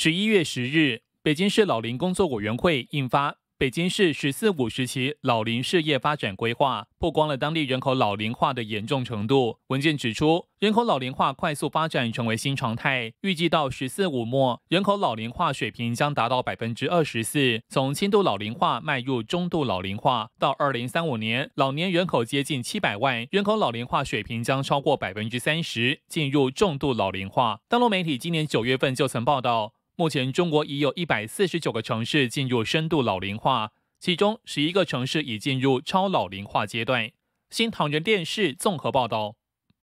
十一月十日，北京市老龄工作委员会印发《北京市“十四五”时期老龄事业发展规划》，曝光了当地人口老龄化的严重程度。文件指出，人口老龄化快速发展成为新常态，预计到“十四五”末，人口老龄化水平将达到百分之二十四，从轻度老龄化迈入中度老龄化。到二零三五年，老年人口接近七百万，人口老龄化水平将超过百分之三十，进入重度老龄化。大陆媒体今年九月份就曾报道。目前，中国已有一百四十九个城市进入深度老龄化，其中十一个城市已进入超老龄化阶段。新唐人电视综合报道。